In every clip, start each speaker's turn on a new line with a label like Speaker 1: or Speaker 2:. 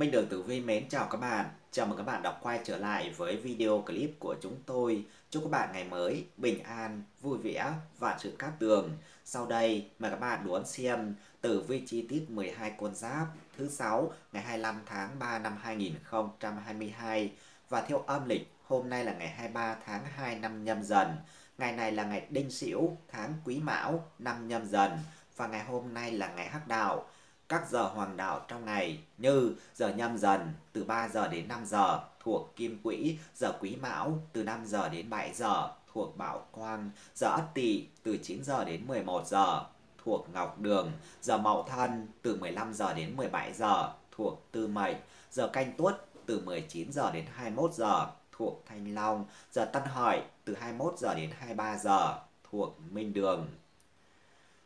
Speaker 1: Minh Đường Tử Vi mến chào các bạn. Chào mừng các bạn đã quay trở lại với video clip của chúng tôi. Chúc các bạn ngày mới bình an, vui vẻ, vạn sự cát tường. Sau đây, mời các bạn đón xem tử vi chi tiết 12 con giáp thứ 6 ngày 25 tháng 3 năm 2022 và theo âm lịch hôm nay là ngày 23 tháng 2 năm nhâm dần. Ngày này là ngày đinh sửu, tháng quý mão, năm nhâm dần và ngày hôm nay là ngày hắc đạo các giờ hoàng đạo trong ngày như giờ nhâm dần từ 3 giờ đến 5 giờ thuộc kim quỹ, giờ quý mão từ 5 giờ đến 7 giờ thuộc bảo quang, giờ ất tỵ từ 9 giờ đến 11 giờ thuộc ngọc đường, giờ mậu thân từ 15 giờ đến 17 giờ thuộc tư mệnh, giờ canh tuất từ 19 giờ đến 21 giờ thuộc thanh long, giờ tân hợi từ 21 giờ đến 23 giờ thuộc minh đường.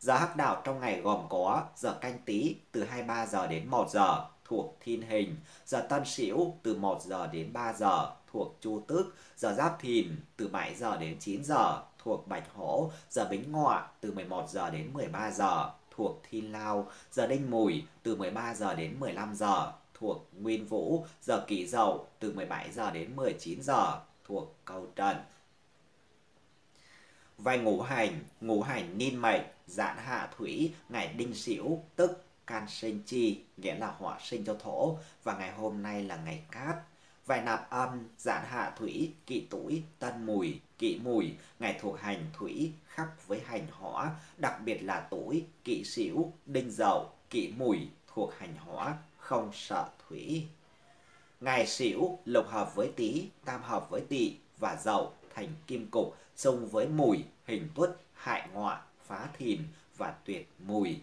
Speaker 1: Giờ hắc đạo trong ngày gồm có giờ canh tí từ 23 giờ đến 1 giờ thuộc thiên hình, giờ tân sửu từ 1 giờ đến 3 giờ thuộc chu tước, giờ giáp thìn từ 7 giờ đến 9 giờ thuộc bạch hổ, giờ bính ngọ từ 11 giờ đến 13 giờ thuộc thiên lao, giờ đinh mùi từ 13 giờ đến 15 giờ thuộc nguyên vũ, giờ kỷ dậu từ 17 giờ đến 19 giờ thuộc cầu trần. Vài ngũ hành, ngũ hành niên mệnh giãn hạ thủy ngày đinh sửu tức can sinh chi nghĩa là hỏa sinh cho thổ và ngày hôm nay là ngày cát vài nạp âm giãn hạ thủy kỵ tuổi tân mùi kỵ mùi ngày thuộc hành thủy khắc với hành hỏa đặc biệt là tuổi kỵ sửu đinh dậu kỵ mùi thuộc hành hỏa không sợ thủy ngày sửu lục hợp với tý tam hợp với tỵ và dậu thành kim cục xung với mùi hình tuất hại ngọa phá thìn và tuyệt mùi.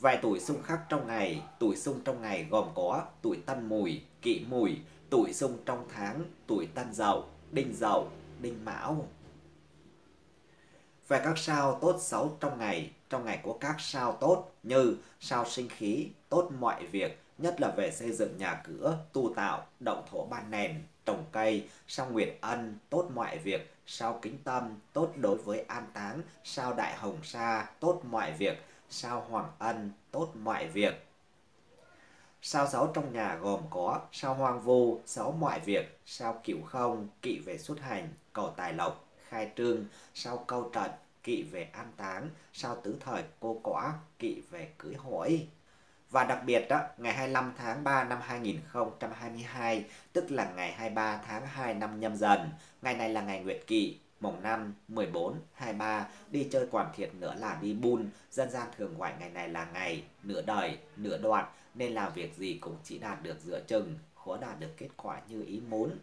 Speaker 1: Vài tuổi xung khắc trong ngày, tuổi xung trong ngày gồm có tuổi tân mùi, kỵ mùi, tuổi xung trong tháng, tuổi tân dậu, đinh dậu, đinh mão. Về các sao tốt xấu trong ngày, trong ngày có các sao tốt như sao sinh khí, tốt mọi việc, nhất là về xây dựng nhà cửa, tu tạo, động thổ ban nền, trồng cây, sao nguyệt ân, tốt mọi việc, sao kính tâm tốt đối với an táng sao đại hồng sa tốt mọi việc sao hoàng ân tốt mọi việc sao sáu trong nhà gồm có sao hoang vu sáu mọi việc sao cửu không kỵ về xuất hành cầu tài lộc khai trương sao câu trận kỵ về an táng sao tứ thời cô quả kỵ về cưới hỏi và đặc biệt đó, ngày 25 tháng 3 năm 2022, tức là ngày 23 tháng 2 năm nhâm dần, Ngày này là ngày Nguyệt Kỷ, mùng 5, 14, 23, đi chơi quản thiệt nữa là đi bùn dân gian thường gọi ngày này là ngày, nửa đời, nửa đoạn, nên làm việc gì cũng chỉ đạt được giữa chừng, khó đạt được kết quả như ý muốn.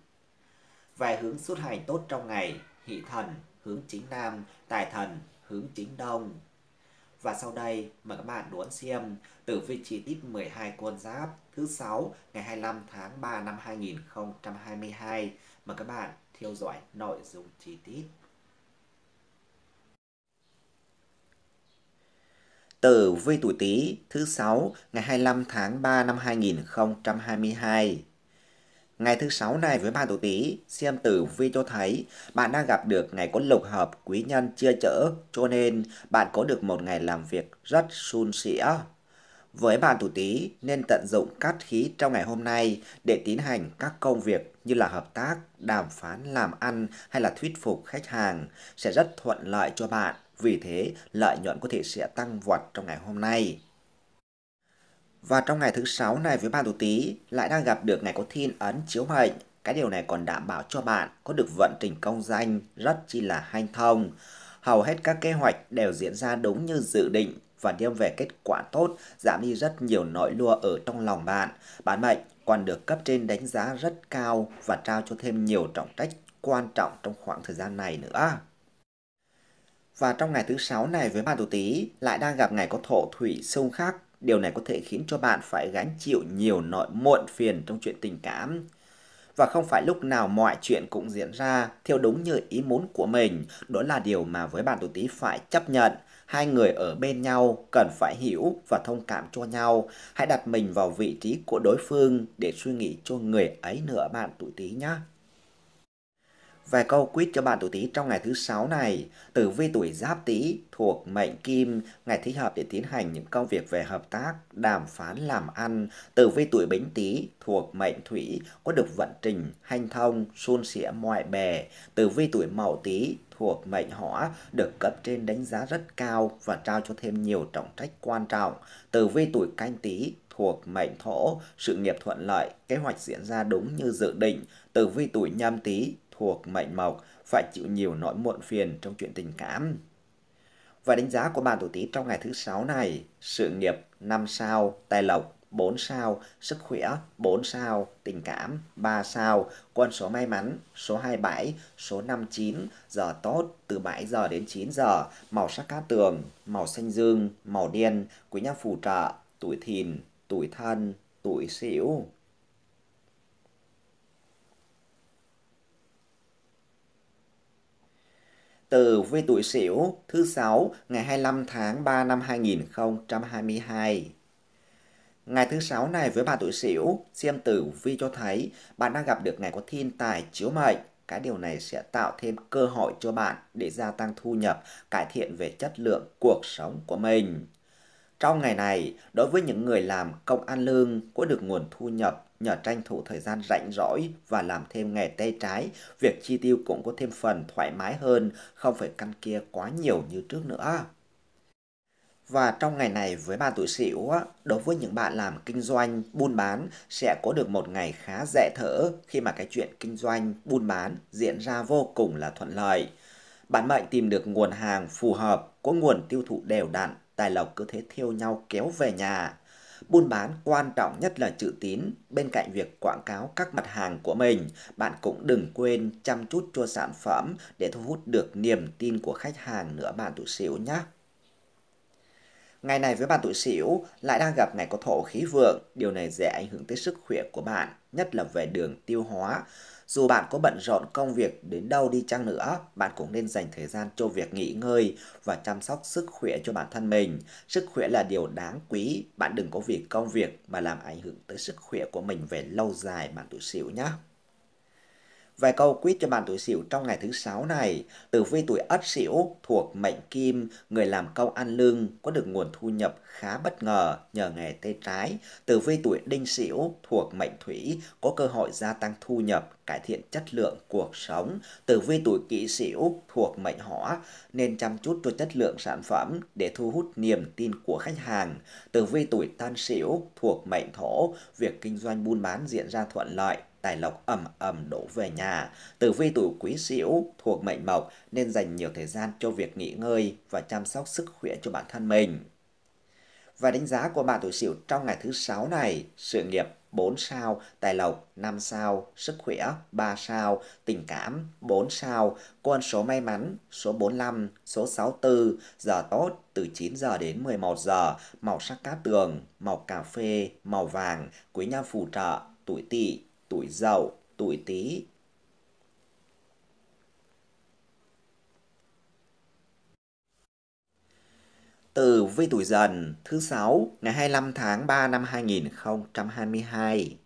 Speaker 1: Vài hướng xuất hành tốt trong ngày, hỷ thần, hướng chính nam, tài thần, hướng chính đông. Và sau đây, mời các bạn đón xem tử vi chi tiết 12 con giáp thứ 6 ngày 25 tháng 3 năm 2022. Mời các bạn theo dõi nội dung chi tiết. Tử vi tuổi Tý thứ 6 ngày 25 tháng 3 năm 2022. Ngày thứ 6 này với bạn tuổi Tý, xem tử vi cho thấy bạn đang gặp được ngày có lục hợp quý nhân chia chở, cho nên bạn có được một ngày làm việc rất suôn sẻ. Với bạn tuổi Tý nên tận dụng cát khí trong ngày hôm nay để tiến hành các công việc như là hợp tác, đàm phán làm ăn hay là thuyết phục khách hàng sẽ rất thuận lợi cho bạn. Vì thế, lợi nhuận có thể sẽ tăng vọt trong ngày hôm nay. Và trong ngày thứ sáu này với bạn tuổi Tý lại đang gặp được ngày có thiên ấn chiếu mệnh. Cái điều này còn đảm bảo cho bạn có được vận trình công danh rất chi là hanh thông. Hầu hết các kế hoạch đều diễn ra đúng như dự định và đem về kết quả tốt, giảm đi rất nhiều nỗi lo ở trong lòng bạn. Bản mệnh còn được cấp trên đánh giá rất cao và trao cho thêm nhiều trọng trách quan trọng trong khoảng thời gian này nữa. Và trong ngày thứ sáu này với bạn tuổi Tý lại đang gặp ngày có thổ thủy xung khắc, điều này có thể khiến cho bạn phải gánh chịu nhiều nỗi muộn phiền trong chuyện tình cảm. Và không phải lúc nào mọi chuyện cũng diễn ra theo đúng như ý muốn của mình, đó là điều mà với bạn tuổi Tý phải chấp nhận Hai người ở bên nhau cần phải hiểu và thông cảm cho nhau. Hãy đặt mình vào vị trí của đối phương để suy nghĩ cho người ấy nữa bạn tuổi tí nhé. Vài câu quýt cho bạn tuổi Tý trong ngày thứ sáu này. Tử vi tuổi Giáp Tý thuộc mệnh Kim, ngày thích hợp để tiến hành những công việc về hợp tác, đàm phán làm ăn. Tử vi tuổi Bính Tý thuộc mệnh Thủy, có được vận trình, hanh thông, suôn sẻ mọi bề. Tử vi tuổi Mậu Tý thuộc mệnh hỏa được cấp trên đánh giá rất cao và trao cho thêm nhiều trọng trách quan trọng. Tử vi tuổi canh tý thuộc mệnh thổ, sự nghiệp thuận lợi, kế hoạch diễn ra đúng như dự định. Tử vi tuổi nhâm tý thuộc mệnh mộc phải chịu nhiều nỗi muộn phiền trong chuyện tình cảm. Và đánh giá của bạn tuổi Tý trong ngày thứ sáu này, sự nghiệp 5 sao, tài lộc 4 sao, sức khỏe 4 sao, tình cảm 3 sao, con số may mắn số 27, số 59, giờ tốt từ 7 giờ đến 9 giờ, màu sắc cát tường, màu xanh dương, màu đen, quý nhân phù trợ, tuổi thìn, tuổi thân, tuổi sửu. từ vi tuổi Sửu thứ sáu ngày 25 tháng 3 năm 2022. Ngày thứ sáu này với bà tuổi Sửu, xem tử vi cho thấy bạn đang gặp được ngày có thiên tài chiếu mệnh. Cái điều này sẽ tạo thêm cơ hội cho bạn để gia tăng thu nhập, cải thiện về chất lượng cuộc sống của mình. Trong ngày này, đối với những người làm công ăn lương có được nguồn thu nhập nhờ tranh thủ thời gian rảnh rỗi và làm thêm nghề tay trái, việc chi tiêu cũng có thêm phần thoải mái hơn, không phải căn kia quá nhiều như trước nữa. Và trong ngày này với bà tuổi sửu, đối với những bạn làm kinh doanh, buôn bán sẽ có được một ngày khá dễ thở khi mà cái chuyện kinh doanh, buôn bán diễn ra vô cùng là thuận lợi. Bạn mệnh tìm được nguồn hàng phù hợp, có nguồn tiêu thụ đều đặn, tài lộc cứ thế thiêu nhau kéo về nhà. Buôn bán quan trọng nhất là chữ tín, bên cạnh việc quảng cáo các mặt hàng của mình, bạn cũng đừng quên chăm chút cho sản phẩm để thu hút được niềm tin của khách hàng nữa bạn tuổi xỉu nhé. Ngày này với bạn tuổi xỉu lại đang gặp ngày có thổ khí vượng, điều này dễ ảnh hưởng tới sức khỏe của bạn, nhất là về đường tiêu hóa. Dù bạn có bận rộn công việc đến đâu đi chăng nữa, bạn cũng nên dành thời gian cho việc nghỉ ngơi và chăm sóc sức khỏe cho bản thân mình. Sức khỏe là điều đáng quý, bạn đừng có việc công việc mà làm ảnh hưởng tới sức khỏe của mình về lâu dài bạn tụi xỉu nhé. Vài câu quýt cho bàn tuổi sửu trong ngày thứ sáu này, tử vi tuổi ất sửu thuộc mệnh kim, người làm công ăn lương có được nguồn thu nhập khá bất ngờ nhờ nghề tay trái. Tử vi tuổi đinh sửu thuộc mệnh thủy có cơ hội gia tăng thu nhập cải thiện chất lượng cuộc sống. Tử vi tuổi kỷ sửu thuộc mệnh hỏa nên chăm chút cho chất lượng sản phẩm để thu hút niềm tin của khách hàng. Tử vi tuổi tan sửu thuộc mệnh thổ, việc kinh doanh buôn bán diễn ra thuận lợi, tài lộc ầm ầm đổ về nhà. Tử vi tuổi quý sửu thuộc mệnh mộc nên dành nhiều thời gian cho việc nghỉ ngơi và chăm sóc sức khỏe cho bản thân mình. Và đánh giá của bạn tuổi sửu trong ngày thứ sáu này, sự nghiệp 4 sao, tài lộc 5 sao, sức khỏe 3 sao, tình cảm 4 sao, con số may mắn số 45, số 64, giờ tốt từ 9 giờ đến 11 giờ, màu sắc cát tường, màu cà phê, màu vàng, quý nhân phù trợ, tuổi tỵ tuổi dậu, tuổi tý. Tử vi tuổi dần thứ sáu ngày 25 tháng 3 năm 2022.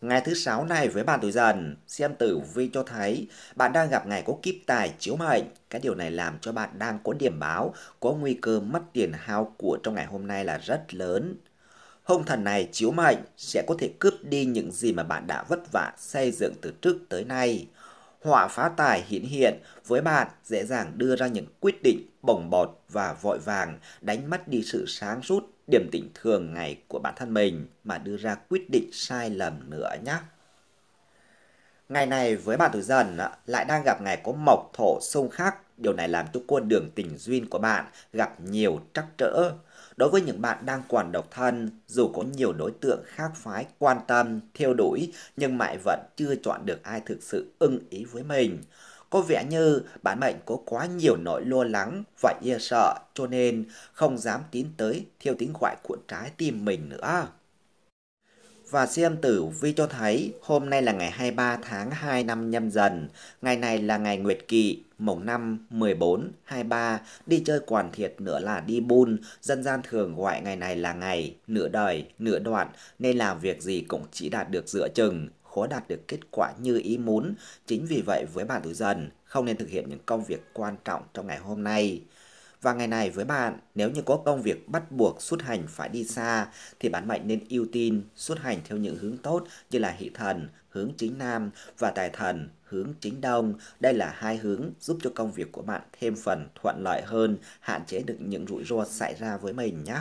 Speaker 1: Ngày thứ sáu này với bạn tuổi dần, xem tử vi cho thấy bạn đang gặp ngày có kíp tài chiếu mệnh. Cái điều này làm cho bạn đang có điểm báo, có nguy cơ mất tiền hao của trong ngày hôm nay là rất lớn hung thần này chiếu mệnh sẽ có thể cướp đi những gì mà bạn đã vất vả xây dựng từ trước tới nay. Họa phá tài hiển hiện với bạn dễ dàng đưa ra những quyết định bồng bột và vội vàng đánh mất đi sự sáng suốt điểm tỉnh thường ngày của bản thân mình mà đưa ra quyết định sai lầm nữa nhé. Ngày này với bạn tuổi dần lại đang gặp ngày có mộc thổ xung khắc. Điều này làm cho con đường tình duyên của bạn gặp nhiều trắc trở. Đối với những bạn đang còn độc thân, dù có nhiều đối tượng khác phái quan tâm, theo đuổi, nhưng mãi vẫn chưa chọn được ai thực sự ưng ý với mình. Có vẻ như bản mệnh có quá nhiều nỗi lo lắng và e sợ cho nên không dám tiến tới theo tiếng gọi của trái tim mình nữa và xem tử vi cho thấy hôm nay là ngày 23 tháng 2 năm nhâm dần, ngày này là ngày Nguyệt Kỵ, mùng năm 14, 23, đi chơi quản thiệt nữa là đi bun, dân gian thường gọi ngày này là ngày nửa đời, nửa đoạn, nên làm việc gì cũng chỉ đạt được dựa chừng, khó đạt được kết quả như ý muốn. Chính vì vậy với bạn tuổi dần, không nên thực hiện những công việc quan trọng trong ngày hôm nay. Và ngày này với bạn, nếu như có công việc bắt buộc xuất hành phải đi xa, thì bạn mệnh nên ưu tiên xuất hành theo những hướng tốt như là hỷ thần, hướng chính nam và tài thần, hướng chính đông. Đây là hai hướng giúp cho công việc của bạn thêm phần thuận lợi hơn, hạn chế được những rủi ro xảy ra với mình nhé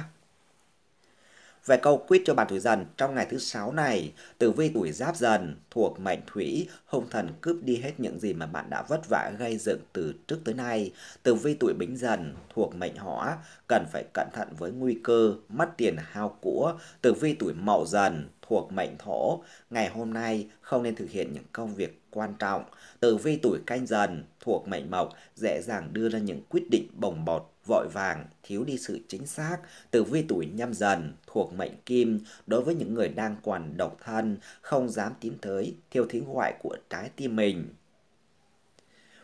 Speaker 1: về câu quyết cho bạn tuổi dần trong ngày thứ sáu này, tử vi tuổi giáp dần thuộc mệnh thủy, hung thần cướp đi hết những gì mà bạn đã vất vả gây dựng từ trước tới nay. Tử vi tuổi bính dần thuộc mệnh hỏa, cần phải cẩn thận với nguy cơ, mất tiền hao của. Tử vi tuổi mậu dần thuộc mệnh thổ, ngày hôm nay không nên thực hiện những công việc quan trọng. Tử vi tuổi canh dần thuộc mệnh mộc dễ dàng đưa ra những quyết định bồng bột vội vàng, thiếu đi sự chính xác, từ vi tuổi nhâm dần, thuộc mệnh kim, đối với những người đang còn độc thân, không dám tiến tới, thiêu thính hoại của trái tim mình.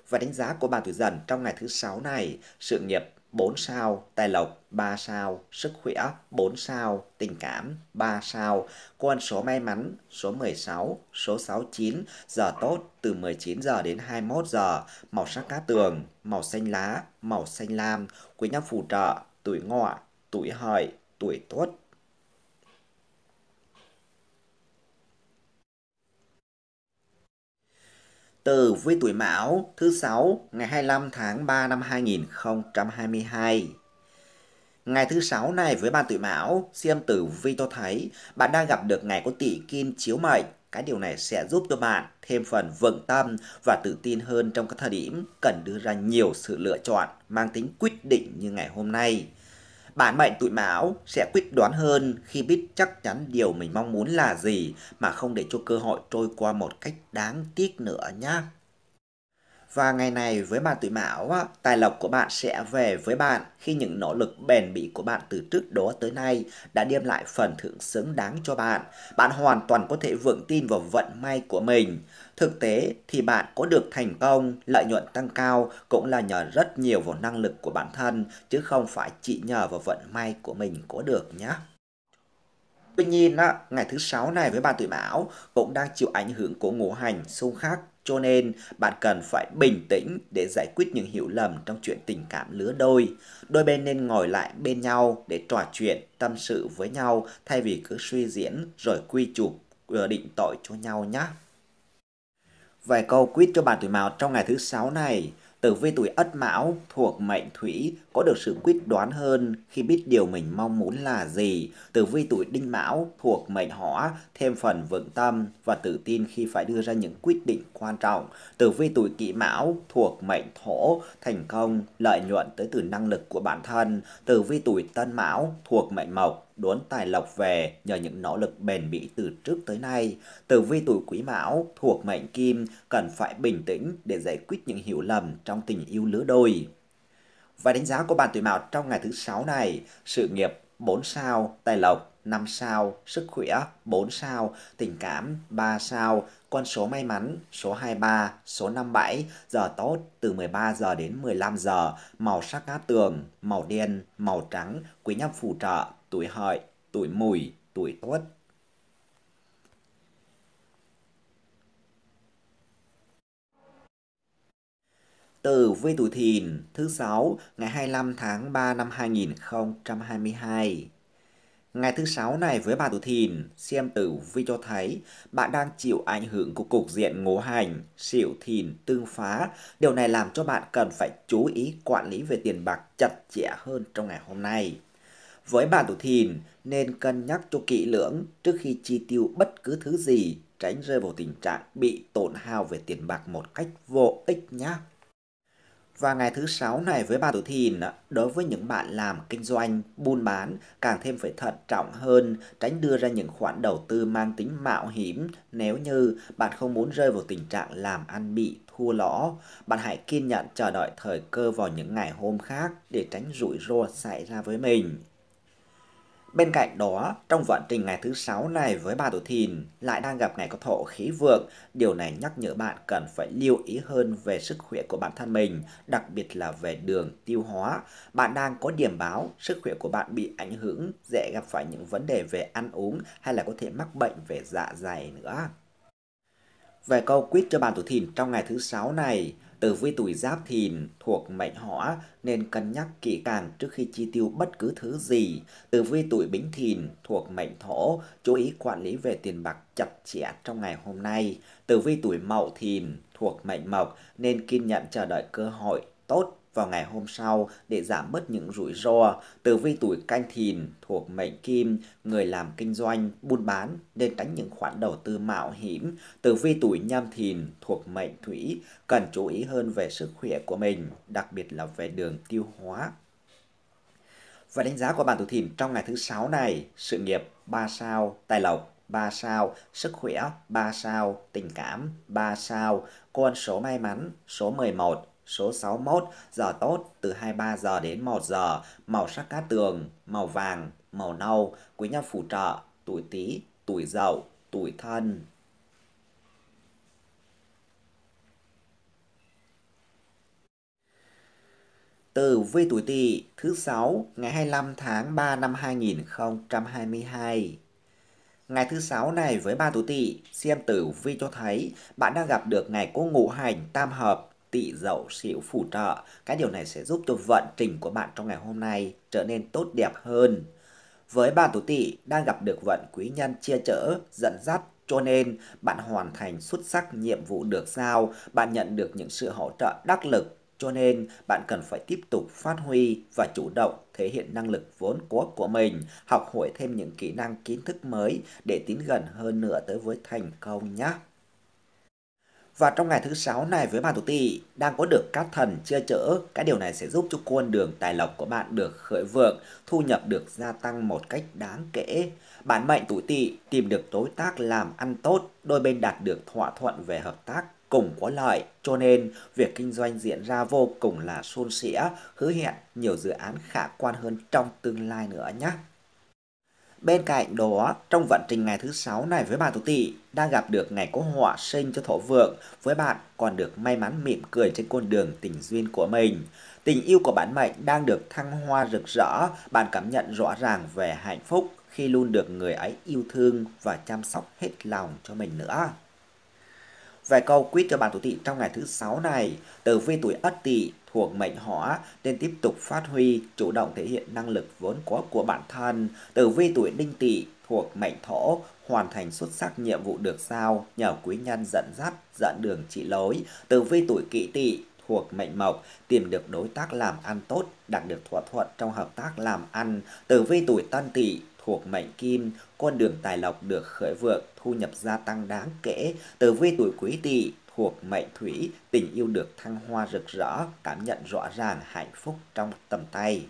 Speaker 1: Và đánh giá của bà tuổi dần trong ngày thứ sáu này, sự nghiệp 4 sao, tài lộc 3 sao, sức khỏe 4 sao, tình cảm 3 sao, con số may mắn số 16, số 69, giờ tốt từ 19 giờ đến 21 giờ, màu sắc cá tường, màu xanh lá, màu xanh lam, quý nhân phù trợ, tuổi ngọ, tuổi hợi, tuổi tuất, từ vi tuổi Mão thứ sáu ngày 25 tháng 3 năm 2022. Ngày thứ sáu này với bạn tuổi Mão, xem tử vi cho thấy bạn đang gặp được ngày có tỵ kim chiếu mệnh. Cái điều này sẽ giúp cho bạn thêm phần vững tâm và tự tin hơn trong các thời điểm cần đưa ra nhiều sự lựa chọn mang tính quyết định như ngày hôm nay. Bản mệnh tuổi mão sẽ quyết đoán hơn khi biết chắc chắn điều mình mong muốn là gì mà không để cho cơ hội trôi qua một cách đáng tiếc nữa nhé. Và ngày này với bạn tuổi mão, tài lộc của bạn sẽ về với bạn khi những nỗ lực bền bỉ của bạn từ trước đó tới nay đã đem lại phần thưởng xứng đáng cho bạn. Bạn hoàn toàn có thể vững tin vào vận may của mình. Thực tế thì bạn có được thành công, lợi nhuận tăng cao cũng là nhờ rất nhiều vào năng lực của bản thân chứ không phải chỉ nhờ vào vận may của mình có được nhé. Tuy nhiên, ngày thứ sáu này với bạn tuổi mão cũng đang chịu ảnh hưởng của ngũ hành xung khắc cho nên bạn cần phải bình tĩnh để giải quyết những hiểu lầm trong chuyện tình cảm lứa đôi. Đôi bên nên ngồi lại bên nhau để trò chuyện, tâm sự với nhau thay vì cứ suy diễn rồi quy chụp ờ, định tội cho nhau nhé. Vài câu quyết cho bạn tuổi Mão trong ngày thứ sáu này. Tử vi tuổi Ất Mão thuộc mệnh Thủy có được sự quyết đoán hơn khi biết điều mình mong muốn là gì. Tử vi tuổi Đinh Mão thuộc mệnh Hỏa thêm phần vững tâm và tự tin khi phải đưa ra những quyết định quan trọng. Tử vi tuổi Kỷ Mão thuộc mệnh Thổ thành công lợi nhuận tới từ năng lực của bản thân. Tử vi tuổi Tân Mão thuộc mệnh Mộc đốn tài lộc về nhờ những nỗ lực bền bỉ từ trước tới nay. Tử vi tuổi quý mão thuộc mệnh kim cần phải bình tĩnh để giải quyết những hiểu lầm trong tình yêu lứa đôi. Và đánh giá của bạn tuổi mão trong ngày thứ sáu này, sự nghiệp 4 sao, tài lộc 5 sao, sức khỏe 4 sao, tình cảm 3 sao, con số may mắn số 23, số 57, giờ tốt từ 13 giờ đến 15 giờ, màu sắc cát tường, màu đen, màu trắng, quý nhân phù trợ tuổi hợi, tuổi mùi, tuổi tuất. từ vi tuổi thìn thứ sáu ngày 25 tháng 3 năm 2022. Ngày thứ sáu này với bà tuổi thìn, xem tử vi cho thấy bạn đang chịu ảnh hưởng của cục diện ngũ hành, xỉu thìn tương phá. Điều này làm cho bạn cần phải chú ý quản lý về tiền bạc chặt chẽ hơn trong ngày hôm nay với bản tuổi thìn nên cân nhắc cho kỹ lưỡng trước khi chi tiêu bất cứ thứ gì, tránh rơi vào tình trạng bị tổn hao về tiền bạc một cách vô ích nhé. Và ngày thứ sáu này với bà tuổi thìn, đối với những bạn làm kinh doanh, buôn bán càng thêm phải thận trọng hơn, tránh đưa ra những khoản đầu tư mang tính mạo hiểm nếu như bạn không muốn rơi vào tình trạng làm ăn bị thua lỗ. Bạn hãy kiên nhẫn chờ đợi thời cơ vào những ngày hôm khác để tránh rủi ro xảy ra với mình. Bên cạnh đó, trong vận trình ngày thứ sáu này với bà tuổi thìn lại đang gặp ngày có thổ khí vượng, điều này nhắc nhở bạn cần phải lưu ý hơn về sức khỏe của bản thân mình, đặc biệt là về đường tiêu hóa. Bạn đang có điểm báo sức khỏe của bạn bị ảnh hưởng, dễ gặp phải những vấn đề về ăn uống hay là có thể mắc bệnh về dạ dày nữa. Về câu quyết cho bạn tuổi thìn trong ngày thứ sáu này, Tử vi tuổi giáp thìn thuộc mệnh hỏa nên cân nhắc kỹ càng trước khi chi tiêu bất cứ thứ gì. Tử vi tuổi bính thìn thuộc mệnh thổ, chú ý quản lý về tiền bạc chặt chẽ trong ngày hôm nay. Tử vi tuổi mậu thìn thuộc mệnh mộc nên kiên nhẫn chờ đợi cơ hội tốt vào ngày hôm sau để giảm bớt những rủi ro Tử vi tuổi canh thìn thuộc mệnh kim, người làm kinh doanh, buôn bán nên tránh những khoản đầu tư mạo hiểm. Tử vi tuổi nhâm thìn thuộc mệnh thủy cần chú ý hơn về sức khỏe của mình, đặc biệt là về đường tiêu hóa. Và đánh giá của bạn tuổi thìn trong ngày thứ sáu này, sự nghiệp 3 sao, tài lộc 3 sao, sức khỏe 3 sao, tình cảm 3 sao, con số may mắn số 11, số 61, giờ tốt từ 23 giờ đến 1 giờ, màu sắc cát tường, màu vàng, màu nâu, quý nhân phù trợ, tuổi Tý, tuổi Dậu, tuổi Thân. từ vi tuổi Tỵ thứ 6 ngày 25 tháng 3 năm 2022. Ngày thứ sáu này với ba tuổi Tỵ, xem tử vi cho thấy bạn đang gặp được ngày cố ngũ hành tam hợp tị dậu xỉu phù trợ. Cái điều này sẽ giúp cho vận trình của bạn trong ngày hôm nay trở nên tốt đẹp hơn. Với bạn tuổi tỵ đang gặp được vận quý nhân chia chở, dẫn dắt, cho nên bạn hoàn thành xuất sắc nhiệm vụ được giao, bạn nhận được những sự hỗ trợ đắc lực, cho nên bạn cần phải tiếp tục phát huy và chủ động thể hiện năng lực vốn có của mình, học hỏi thêm những kỹ năng kiến thức mới để tiến gần hơn nữa tới với thành công nhé. Và trong ngày thứ sáu này với bạn tuổi tỵ đang có được các thần che chở, cái điều này sẽ giúp cho con đường tài lộc của bạn được khởi vượng, thu nhập được gia tăng một cách đáng kể. Bản mệnh tuổi tỵ tìm được đối tác làm ăn tốt, đôi bên đạt được thỏa thuận về hợp tác cùng có lợi, cho nên việc kinh doanh diễn ra vô cùng là suôn sẻ, hứa hẹn nhiều dự án khả quan hơn trong tương lai nữa nhé. Bên cạnh đó, trong vận trình ngày thứ sáu này với bạn Tú Tỵ đang gặp được ngày có họa sinh cho thổ vượng, với bạn còn được may mắn mỉm cười trên con đường tình duyên của mình. Tình yêu của bản mệnh đang được thăng hoa rực rỡ, bạn cảm nhận rõ ràng về hạnh phúc khi luôn được người ấy yêu thương và chăm sóc hết lòng cho mình nữa. Vài câu quyết cho bạn tuổi tỵ trong ngày thứ sáu này, tử vi tuổi ất tỵ thuộc mệnh hỏa nên tiếp tục phát huy, chủ động thể hiện năng lực vốn có của bản thân. Tử vi tuổi đinh tỵ thuộc mệnh thổ hoàn thành xuất sắc nhiệm vụ được giao nhờ quý nhân dẫn dắt dẫn đường chỉ lối tử vi tuổi kỵ tỵ thuộc mệnh mộc tìm được đối tác làm ăn tốt đạt được thỏa thuận trong hợp tác làm ăn tử vi tuổi tân tỵ thuộc mệnh kim, con đường tài lộc được khởi vượng, thu nhập gia tăng đáng kể. từ vi tuổi quý tỵ thuộc mệnh thủy, tình yêu được thăng hoa rực rỡ, cảm nhận rõ ràng hạnh phúc trong tầm tay.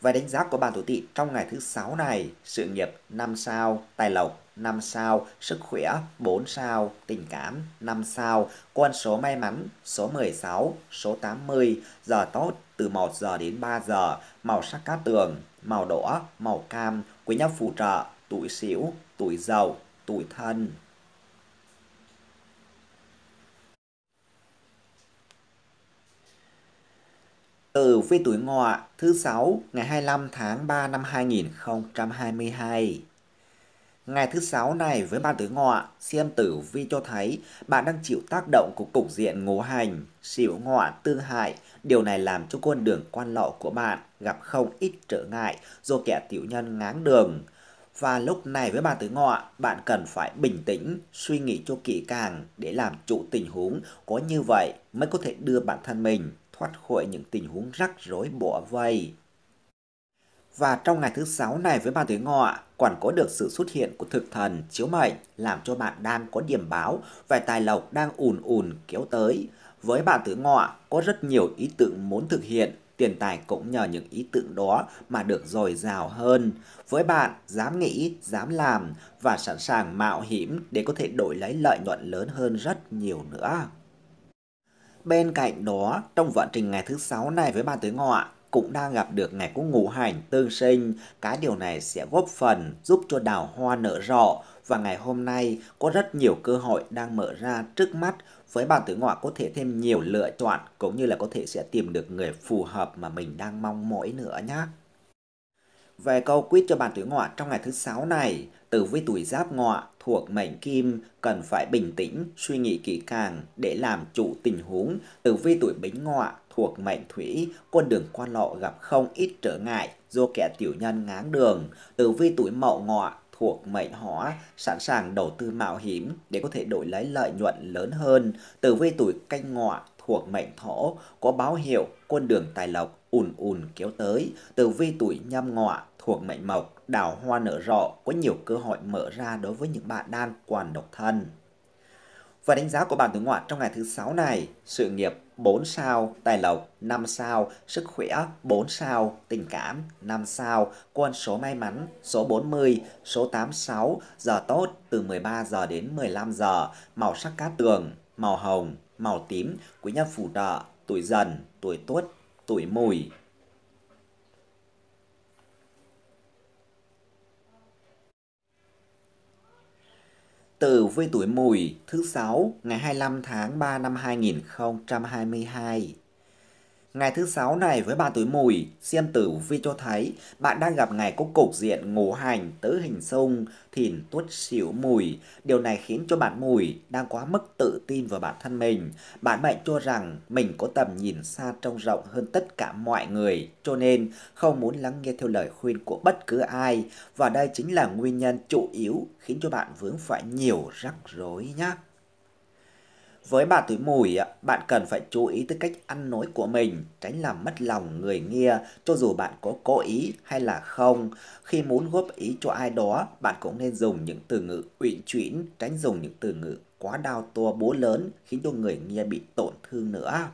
Speaker 1: Và đánh giá của bạn tuổi tỵ trong ngày thứ sáu này, sự nghiệp năm sao, tài lộc 5 sao, sức khỏe 4 sao, tình cảm 5 sao, con số may mắn số 16, số 80, giờ tốt từ 1 giờ đến 3 giờ, màu sắc cát tường, màu đỏ, màu cam, quý nhân phù trợ, tuổi xỉu, tuổi giàu, tuổi thân. từ vi tuổi ngọ thứ 6 ngày 25 tháng 3 năm 2022 Ngày thứ sáu này với ban tướng ngọ, xem tử vi cho thấy bạn đang chịu tác động của cục diện ngũ hành, xỉu ngọ tương hại. Điều này làm cho con đường quan lộ của bạn gặp không ít trở ngại do kẻ tiểu nhân ngáng đường. Và lúc này với bàn tử ngọ, bạn cần phải bình tĩnh, suy nghĩ cho kỹ càng để làm chủ tình huống. Có như vậy mới có thể đưa bản thân mình thoát khỏi những tình huống rắc rối bỏ vây. Và trong ngày thứ sáu này với ban tuổi ngọ, còn có được sự xuất hiện của thực thần chiếu mệnh làm cho bạn đang có điểm báo về tài lộc đang ùn ùn kéo tới. Với bạn tuổi ngọ, có rất nhiều ý tưởng muốn thực hiện, tiền tài cũng nhờ những ý tưởng đó mà được dồi dào hơn. Với bạn, dám nghĩ, dám làm và sẵn sàng mạo hiểm để có thể đổi lấy lợi nhuận lớn hơn rất nhiều nữa. Bên cạnh đó, trong vận trình ngày thứ sáu này với bạn tuổi ngọ, cũng đang gặp được ngày có ngũ hành tương sinh, cái điều này sẽ góp phần giúp cho đào hoa nở rộ và ngày hôm nay có rất nhiều cơ hội đang mở ra trước mắt với bạn tử ngọ có thể thêm nhiều lựa chọn cũng như là có thể sẽ tìm được người phù hợp mà mình đang mong mỏi nữa nhé. Về câu quyết cho bạn tử ngọ trong ngày thứ sáu này, từ với tuổi giáp ngọ thuộc mệnh kim cần phải bình tĩnh, suy nghĩ kỹ càng để làm chủ tình huống. Từ với tuổi bính ngọ thuộc mệnh thủy, con đường quan lộ gặp không ít trở ngại do kẻ tiểu nhân ngáng đường. Từ với tuổi mậu ngọ thuộc mệnh hỏa sẵn sàng đầu tư mạo hiểm để có thể đổi lấy lợi nhuận lớn hơn. Từ với tuổi canh ngọ thuộc mệnh thổ có báo hiệu con đường tài lộc ùn ùn kéo tới. Từ vi tuổi nhâm ngọ thuộc mệnh mộc, đào hoa nở rộ có nhiều cơ hội mở ra đối với những bạn đang còn độc thân. Và đánh giá của bạn tử ngoại trong ngày thứ sáu này, sự nghiệp 4 sao, tài lộc 5 sao, sức khỏe 4 sao, tình cảm 5 sao, con số may mắn số 40, số 86, giờ tốt từ 13 giờ đến 15 giờ, màu sắc cá tường, màu hồng, màu tím, quý nhân phù trợ, tuổi dần, tuổi tuất, tuổi mùi, từ với tuổi mùi thứ sáu ngày 25 tháng 3 năm 2022 Ngày thứ sáu này với bà tuổi mùi, xem tử vi cho thấy bạn đang gặp ngày có cục diện ngũ hành tứ hình xung, thìn tuất xỉu mùi. Điều này khiến cho bạn mùi đang quá mức tự tin vào bản thân mình. Bạn mệnh cho rằng mình có tầm nhìn xa trông rộng hơn tất cả mọi người, cho nên không muốn lắng nghe theo lời khuyên của bất cứ ai. Và đây chính là nguyên nhân chủ yếu khiến cho bạn vướng phải nhiều rắc rối nhé. Với bà túi mùi, bạn cần phải chú ý tới cách ăn nói của mình, tránh làm mất lòng người nghe cho dù bạn có cố ý hay là không. Khi muốn góp ý cho ai đó, bạn cũng nên dùng những từ ngữ uyển chuyển, tránh dùng những từ ngữ quá đau to bố lớn khiến cho người nghe bị tổn thương nữa.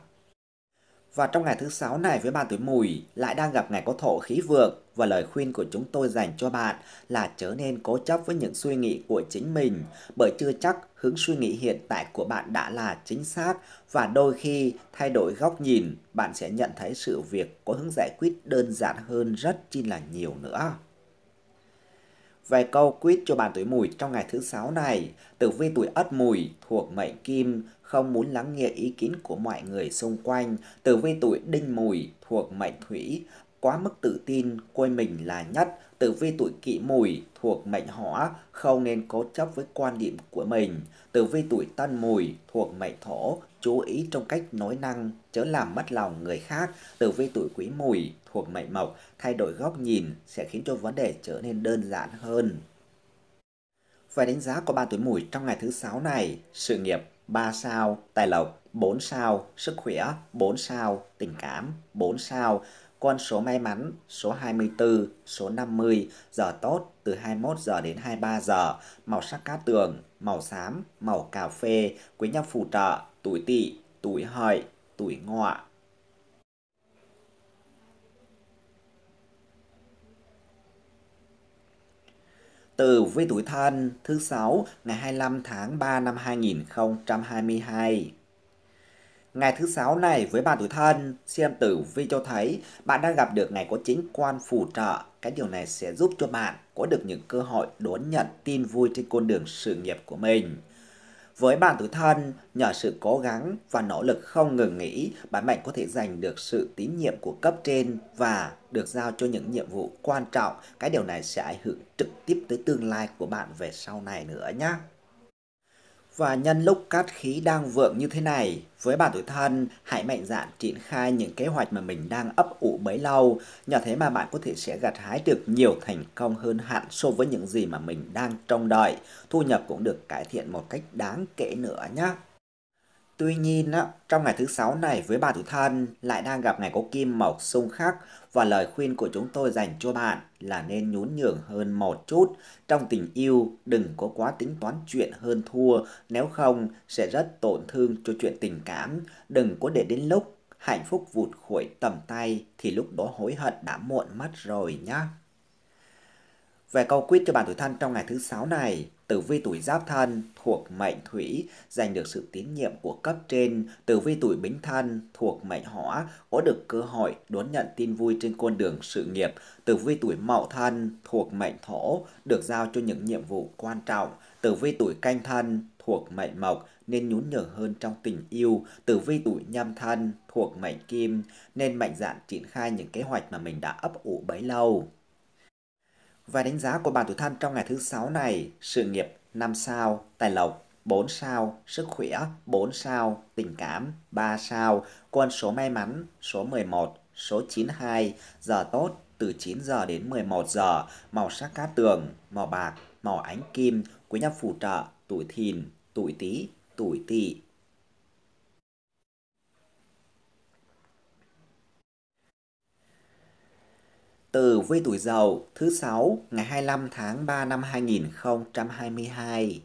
Speaker 1: Và trong ngày thứ sáu này với bạn tuổi mùi lại đang gặp ngày có thổ khí vượng và lời khuyên của chúng tôi dành cho bạn là trở nên cố chấp với những suy nghĩ của chính mình bởi chưa chắc hướng suy nghĩ hiện tại của bạn đã là chính xác và đôi khi thay đổi góc nhìn bạn sẽ nhận thấy sự việc có hướng giải quyết đơn giản hơn rất chi là nhiều nữa. vài câu quyết cho bạn tuổi mùi trong ngày thứ sáu này, tử vi tuổi ất mùi thuộc mệnh kim không muốn lắng nghe ý kiến của mọi người xung quanh. Tử vi tuổi đinh mùi thuộc mệnh thủy, quá mức tự tin, coi mình là nhất. Tử vi tuổi kỷ mùi thuộc mệnh hỏa, không nên cố chấp với quan điểm của mình. Tử vi tuổi tân mùi thuộc mệnh thổ, chú ý trong cách nói năng, chớ làm mất lòng người khác. Tử vi tuổi quý mùi thuộc mệnh mộc, thay đổi góc nhìn sẽ khiến cho vấn đề trở nên đơn giản hơn. Về đánh giá của ba tuổi mùi trong ngày thứ sáu này, sự nghiệp 3 sao tài lộc, 4 sao sức khỏe, 4 sao tình cảm, 4 sao con số may mắn số 24, số 50, giờ tốt từ 21 giờ đến 23 giờ, màu sắc cát tường, màu xám, màu cà phê, quý nhân phù trợ, tuổi tỵ, tuổi hợi, tuổi ngọ. Tử vi tuổi thân thứ 6 ngày 25 tháng 3 năm 2022. Ngày thứ 6 này với bạn tuổi thân, xem tử vi cho thấy bạn đang gặp được ngày có chính quan phù trợ. Cái điều này sẽ giúp cho bạn có được những cơ hội đón nhận tin vui trên con đường sự nghiệp của mình. Với bạn tứ thân, nhờ sự cố gắng và nỗ lực không ngừng nghỉ, bạn mạnh có thể giành được sự tín nhiệm của cấp trên và được giao cho những nhiệm vụ quan trọng. Cái điều này sẽ ảnh hưởng trực tiếp tới tương lai của bạn về sau này nữa nhé. Và nhân lúc cát khí đang vượng như thế này, với bản tuổi thân, hãy mạnh dạn triển khai những kế hoạch mà mình đang ấp ủ bấy lâu. Nhờ thế mà bạn có thể sẽ gặt hái được nhiều thành công hơn hẳn so với những gì mà mình đang trông đợi. Thu nhập cũng được cải thiện một cách đáng kể nữa nhé. Tuy nhiên, á, trong ngày thứ sáu này với bà tuổi thân lại đang gặp ngày có kim mộc xung khắc và lời khuyên của chúng tôi dành cho bạn là nên nhún nhường hơn một chút. Trong tình yêu, đừng có quá tính toán chuyện hơn thua, nếu không sẽ rất tổn thương cho chuyện tình cảm. Đừng có để đến lúc hạnh phúc vụt khỏi tầm tay thì lúc đó hối hận đã muộn mất rồi nhá. Về câu quyết cho bạn tuổi thân trong ngày thứ sáu này, tử vi tuổi Giáp Thân thuộc mệnh Thủy giành được sự tín nhiệm của cấp trên, tử vi tuổi Bính Thân thuộc mệnh Hỏa có được cơ hội đón nhận tin vui trên con đường sự nghiệp, tử vi tuổi Mậu Thân thuộc mệnh Thổ được giao cho những nhiệm vụ quan trọng, tử vi tuổi Canh Thân thuộc mệnh Mộc nên nhún nhường hơn trong tình yêu, tử vi tuổi Nhâm Thân thuộc mệnh Kim nên mạnh dạn triển khai những kế hoạch mà mình đã ấp ủ bấy lâu. Và đánh giá của bạn tuổi thân trong ngày thứ sáu này, sự nghiệp 5 sao, tài lộc 4 sao, sức khỏe 4 sao, tình cảm 3 sao, quân số may mắn số 11, số 92, giờ tốt từ 9 giờ đến 11 giờ, màu sắc cát tường, màu bạc, màu ánh kim, quý nhân phù trợ, tuổi thìn, tuổi tý, tuổi tỵ. Tử vi tuổi Dậu thứ sáu ngày 25 tháng 3 năm 2022.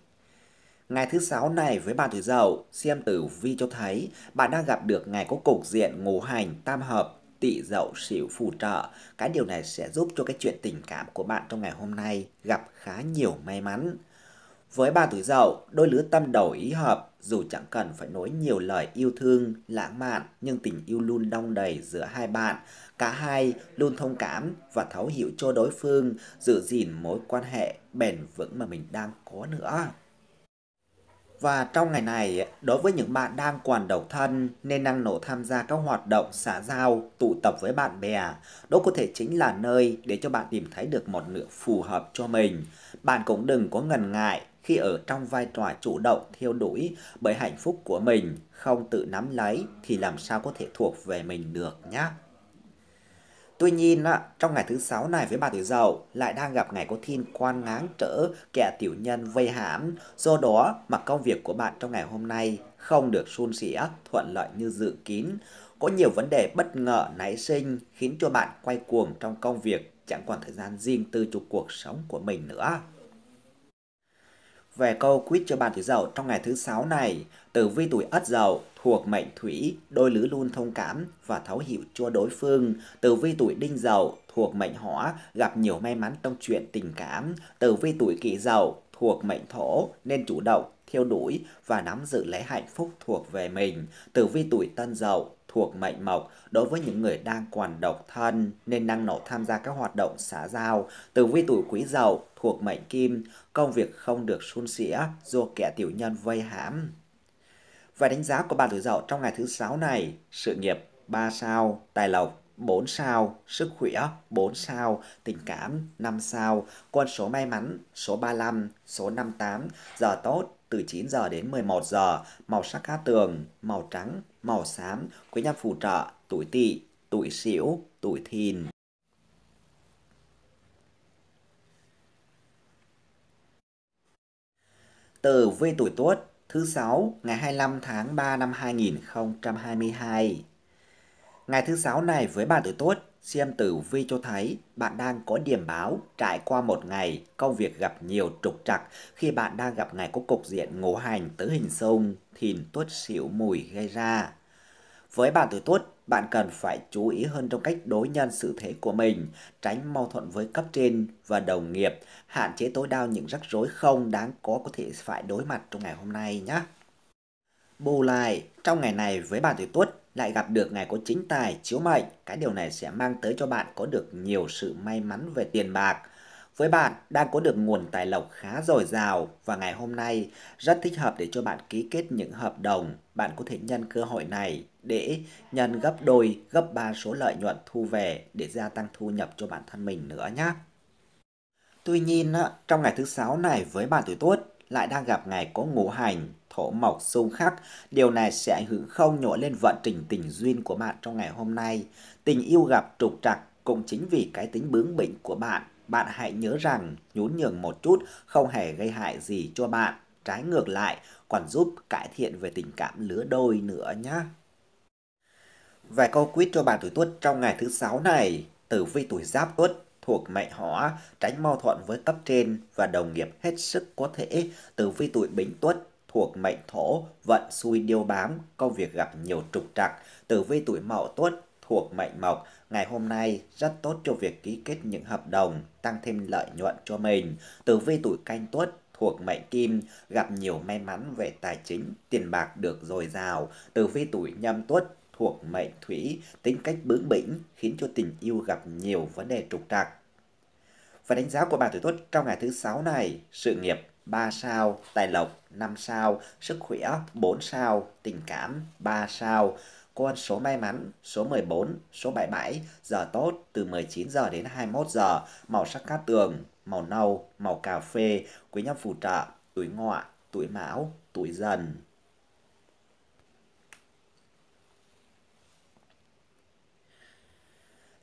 Speaker 1: Ngày thứ sáu này với bạn tuổi Dậu, xem tử vi cho thấy bạn đang gặp được ngày có cục diện ngũ hành tam hợp tỵ dậu sửu phù trợ. Cái điều này sẽ giúp cho cái chuyện tình cảm của bạn trong ngày hôm nay gặp khá nhiều may mắn. Với ba tuổi dậu, đôi lứa tâm đầu ý hợp, dù chẳng cần phải nói nhiều lời yêu thương, lãng mạn, nhưng tình yêu luôn đong đầy giữa hai bạn. Cả hai luôn thông cảm và thấu hiểu cho đối phương, giữ gìn mối quan hệ bền vững mà mình đang có nữa. Và trong ngày này, đối với những bạn đang còn độc thân nên năng nổ tham gia các hoạt động xã giao, tụ tập với bạn bè, đó có thể chính là nơi để cho bạn tìm thấy được một nửa phù hợp cho mình. Bạn cũng đừng có ngần ngại khi ở trong vai trò chủ động theo đuổi bởi hạnh phúc của mình, không tự nắm lấy thì làm sao có thể thuộc về mình được nhá. Tuy nhiên, trong ngày thứ sáu này với bà tuổi Dậu lại đang gặp ngày có thiên quan ngáng trở kẻ tiểu nhân vây hãm. Do đó mà công việc của bạn trong ngày hôm nay không được suôn sẻ, thuận lợi như dự kín. Có nhiều vấn đề bất ngờ nảy sinh khiến cho bạn quay cuồng trong công việc chẳng còn thời gian riêng tư cho cuộc sống của mình nữa về câu quýt cho bàn tuổi dậu trong ngày thứ sáu này, tử vi tuổi ất dậu thuộc mệnh thủy, đôi lứa luôn thông cảm và thấu hiểu cho đối phương. Tử vi tuổi đinh dậu thuộc mệnh hỏa, gặp nhiều may mắn trong chuyện tình cảm. Tử vi tuổi kỷ dậu thuộc mệnh thổ nên chủ động theo đuổi và nắm giữ lấy hạnh phúc thuộc về mình. Tử vi tuổi tân dậu thuộc mệnh mộc đối với những người đang còn độc thân nên năng nổ tham gia các hoạt động xã giao. Tử vi tuổi quý dậu thuộc mệnh kim, công việc không được suôn sẻ do kẻ tiểu nhân vây hãm. Và đánh giá của bạn tuổi dậu trong ngày thứ sáu này, sự nghiệp 3 sao, tài lộc 4 sao, sức khỏe 4 sao, tình cảm 5 sao, con số may mắn số 35, số 58, giờ tốt từ 9 giờ đến 11 giờ, màu sắc cá tường, màu trắng, màu xám, quý nhân phù trợ, tuổi tỵ, tuổi sửu, tuổi thìn. Tử vi tuổi Tuất thứ sáu ngày 25 tháng 3 năm 2022. Ngày thứ sáu này với bạn tuổi Tuất, xem tử vi cho thấy bạn đang có điểm báo trải qua một ngày công việc gặp nhiều trục trặc khi bạn đang gặp ngày có cục diện ngũ hành tứ hình xung thìn tuất xỉu mùi gây ra. Với bạn tuổi Tuất, bạn cần phải chú ý hơn trong cách đối nhân xử thế của mình, tránh mâu thuẫn với cấp trên và đồng nghiệp, hạn chế tối đa những rắc rối không đáng có có thể phải đối mặt trong ngày hôm nay nhé. Bù lại, trong ngày này với bạn tuổi tuất lại gặp được ngày có chính tài chiếu mệnh, cái điều này sẽ mang tới cho bạn có được nhiều sự may mắn về tiền bạc, với bạn đang có được nguồn tài lộc khá dồi dào và ngày hôm nay rất thích hợp để cho bạn ký kết những hợp đồng. Bạn có thể nhân cơ hội này để nhân gấp đôi, gấp ba số lợi nhuận thu về để gia tăng thu nhập cho bản thân mình nữa nhé. Tuy nhiên, trong ngày thứ sáu này với bạn tuổi tuất lại đang gặp ngày có ngũ hành thổ mộc xung khắc. Điều này sẽ ảnh hưởng không nhỏ lên vận trình tình duyên của bạn trong ngày hôm nay. Tình yêu gặp trục trặc cũng chính vì cái tính bướng bỉnh của bạn bạn hãy nhớ rằng nhún nhường một chút không hề gây hại gì cho bạn, trái ngược lại còn giúp cải thiện về tình cảm lứa đôi nữa nhé. Vài câu quýt cho bạn tuổi tuất trong ngày thứ sáu này, tử vi tuổi giáp tuất thuộc mệnh hỏa, tránh mâu thuẫn với cấp trên và đồng nghiệp hết sức có thể, tử vi tuổi bính tuất thuộc mệnh thổ, vận xui điêu bám, công việc gặp nhiều trục trặc, tử vi tuổi mậu tuất thuộc mệnh mộc, ngày hôm nay rất tốt cho việc ký kết những hợp đồng tăng thêm lợi nhuận cho mình. Từ vi tuổi canh tuất thuộc mệnh kim gặp nhiều may mắn về tài chính, tiền bạc được dồi dào. Từ vi tuổi nhâm tuất thuộc mệnh thủy tính cách bướng bỉnh khiến cho tình yêu gặp nhiều vấn đề trục trặc. Và đánh giá của bà tuổi tuất trong ngày thứ sáu này, sự nghiệp 3 sao, tài lộc 5 sao, sức khỏe 4 sao, tình cảm 3 sao, con số may mắn, số 14, số 77, giờ tốt từ 19 giờ đến 21 giờ, màu sắc cát tường, màu nâu, màu cà phê, quý nhân phù trợ, tuổi ngọ, tuổi mão, tuổi dần.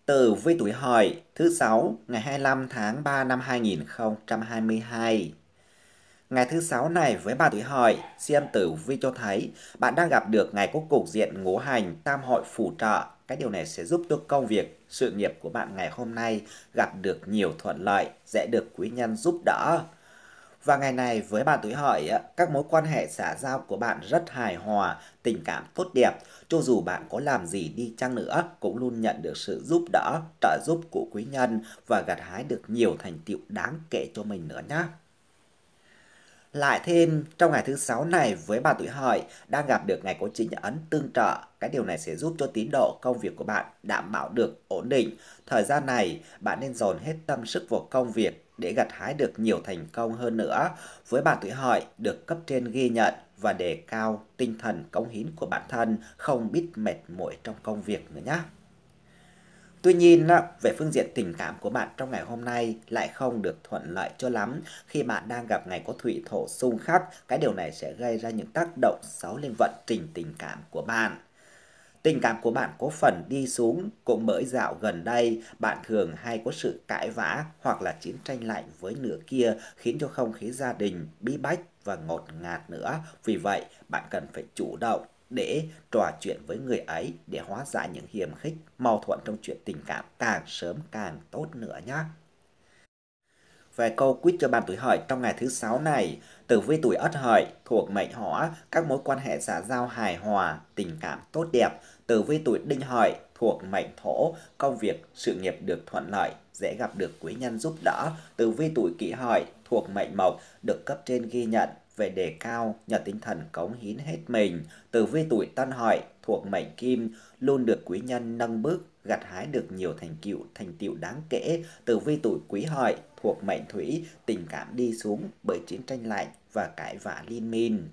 Speaker 1: từ vi tuổi hợi thứ 6 ngày 25 tháng 3 năm 2022 Ngày thứ sáu này với bà tuổi hợi, Diêm Tử Vi cho thấy bạn đang gặp được ngày có cục diện ngũ hành tam hội phù trợ. Cái điều này sẽ giúp cho công việc, sự nghiệp của bạn ngày hôm nay gặp được nhiều thuận lợi, dễ được quý nhân giúp đỡ. Và ngày này với bạn tuổi hợi, các mối quan hệ xã giao của bạn rất hài hòa, tình cảm tốt đẹp. Cho dù bạn có làm gì đi chăng nữa, cũng luôn nhận được sự giúp đỡ, trợ giúp của quý nhân và gặt hái được nhiều thành tựu đáng kể cho mình nữa nhé. Lại thêm trong ngày thứ sáu này với bà tuổi hợi đang gặp được ngày có chính nhà ấn tương trợ, cái điều này sẽ giúp cho tiến độ công việc của bạn đảm bảo được ổn định. Thời gian này bạn nên dồn hết tâm sức vào công việc để gặt hái được nhiều thành công hơn nữa. Với bà tuổi hợi được cấp trên ghi nhận và đề cao tinh thần cống hiến của bản thân, không biết mệt mỏi trong công việc nữa nhé. Tuy nhiên, về phương diện tình cảm của bạn trong ngày hôm nay lại không được thuận lợi cho lắm khi bạn đang gặp ngày có thủy thổ xung khắc. Cái điều này sẽ gây ra những tác động xấu lên vận trình tình cảm của bạn. Tình cảm của bạn có phần đi xuống, cũng bởi dạo gần đây, bạn thường hay có sự cãi vã hoặc là chiến tranh lạnh với nửa kia khiến cho không khí gia đình bí bách và ngột ngạt nữa. Vì vậy, bạn cần phải chủ động để trò chuyện với người ấy để hóa giải những hiềm khích, mâu thuẫn trong chuyện tình cảm càng sớm càng tốt nữa nhé. Về câu quýt cho bạn tuổi hợi trong ngày thứ sáu này, tử vi tuổi ất hợi thuộc mệnh hỏa, các mối quan hệ xã giao hài hòa, tình cảm tốt đẹp. Tử vi tuổi đinh hợi thuộc mệnh thổ, công việc, sự nghiệp được thuận lợi, dễ gặp được quý nhân giúp đỡ. Tử vi tuổi kỷ hợi thuộc mệnh mộc, được cấp trên ghi nhận, về đề cao, nhờ tinh thần cống hiến hết mình, từ vi tuổi tân hợi thuộc mệnh kim, luôn được quý nhân nâng bước, gặt hái được nhiều thành tựu thành tựu đáng kể, từ vi tuổi quý hợi thuộc mệnh thủy, tình cảm đi xuống bởi chiến tranh lạnh và cãi vã liên minh.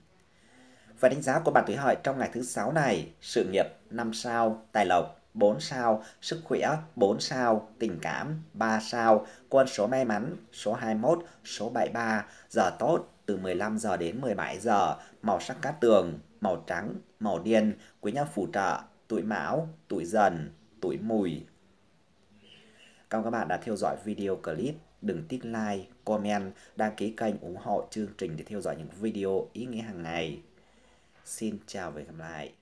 Speaker 1: Và đánh giá của bạn tuổi hợi trong ngày thứ sáu này, sự nghiệp 5 sao, tài lộc 4 sao, sức khỏe 4 sao, tình cảm 3 sao, quân số may mắn số 21, số 73, giờ tốt từ 15 giờ đến 17 giờ, màu sắc cát tường, màu trắng, màu điên, quý nhân phù trợ, tuổi mão, tuổi dần, tuổi mùi. Cảm ơn các bạn đã theo dõi video clip. Đừng tích like, comment, đăng ký kênh ủng hộ chương trình để theo dõi những video ý nghĩa hàng ngày. Xin chào và hẹn gặp lại.